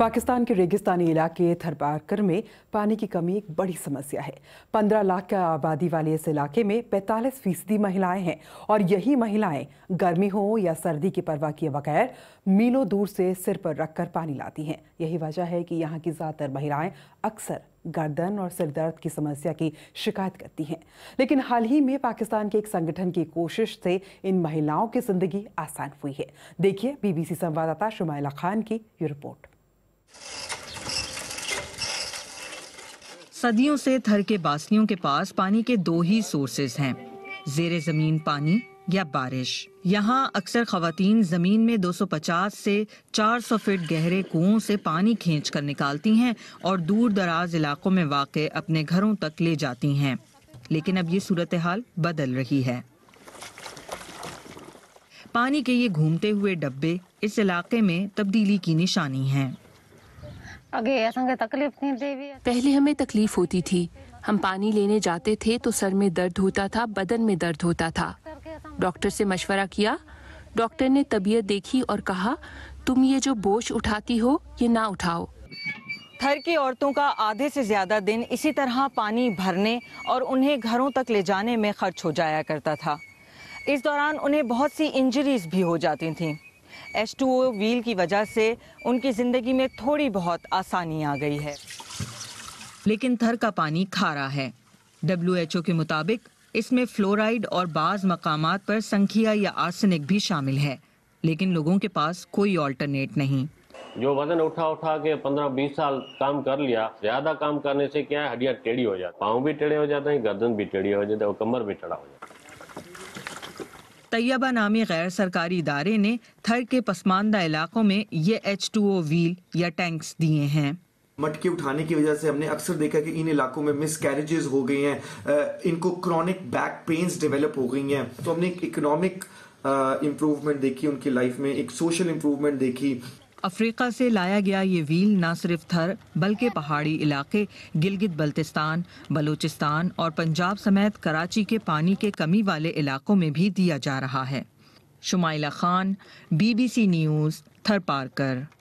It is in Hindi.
पाकिस्तान के रेगिस्तानी इलाके थरपारकर में पानी की कमी एक बड़ी समस्या है पंद्रह लाख की आबादी वाले इस इलाके में पैंतालीस फीसदी महिलाएं हैं और यही महिलाएं गर्मी हो या सर्दी की परवाह किए बगैर मीलों दूर से सिर पर रखकर पानी लाती हैं यही वजह है कि यहाँ की ज़्यादातर महिलाएं अक्सर गर्दन और सिर दर्द की समस्या की शिकायत करती हैं लेकिन हाल ही में पाकिस्तान के एक संगठन की कोशिश से इन महिलाओं की जिंदगी आसान हुई है देखिए बीबीसी संवाददाता शुमाइला खान की ये रिपोर्ट सदियों से थर के बासनियों के पास पानी के दो ही सोर्सेज हैं जेर जमीन पानी या बारिश यहाँ अक्सर खातन जमीन में 250 से 400 फीट गहरे कुओं से पानी खींच कर निकालती हैं और दूर दराज इलाकों में वाक़ अपने घरों तक ले जाती हैं लेकिन अब ये सूरत हाल बदल रही है पानी के ये घूमते हुए डब्बे इस इलाके में तब्दीली की निशानी हैं पहले हमें तकलीफ होती थी हम पानी लेने जाते थे तो सर में दर्द होता था बदन में दर्द होता था डॉक्टर से मशवरा किया डॉक्टर ने तबीयत देखी और कहा तुम ये जो बोझ उठाती हो ये ना उठाओ थर की औरतों का आधे से ज्यादा दिन इसी तरह पानी भरने और उन्हें घरों तक ले जाने में खर्च हो जाया करता था इस दौरान उन्हें बहुत सी इंजरीज भी हो जाती थीं। एस टू व्हील की वजह से उनकी ज़िंदगी में थोड़ी बहुत आसानी आ गई है लेकिन थर का पानी खारा है डब्ल्यू के मुताबिक इसमें फ्लोराइड और बाज मकाम पर संखिया या आर्सेनिक भी शामिल है लेकिन लोगों के पास कोई ऑल्टरनेट नहीं जो वजन उठा उठा के पंद्रह बीस साल काम कर लिया ज्यादा काम करने से क्या है हड्डियाँ टेढ़ी हो जाती पाँव भी टेढ़े हो जाते हैं गर्दन भी टेढ़ी हो जाती है और कमर भी टेढ़ा हो जाता है तैयबा नामी गैर सरकारी इदारे ने थर के पसमानदा इलाकों में ये एच टू ओ व्हील या टैंक्स दिए हैं मटके उठाने की वजह से हमने अक्सर देखा कि इन इलाकों में मिस कैरेजेस हो गई हैं इनको क्रॉनिक बैक पेन्स डेवलप हो गई हैं तो हमने एक इकोनॉमिक इम्प्रूवमेंट देखी उनकी लाइफ में एक सोशल इम्प्रूवमेंट देखी अफ्रीका से लाया गया ये व्हील न सिर्फ थर बल्कि पहाड़ी इलाके गिलगित बल्तिस्तान बलूचिस्तान और पंजाब समेत कराची के पानी के कमी वाले इलाकों में भी दिया जा रहा है शुमाइला खान बीबीसी न्यूज़ थर पारकर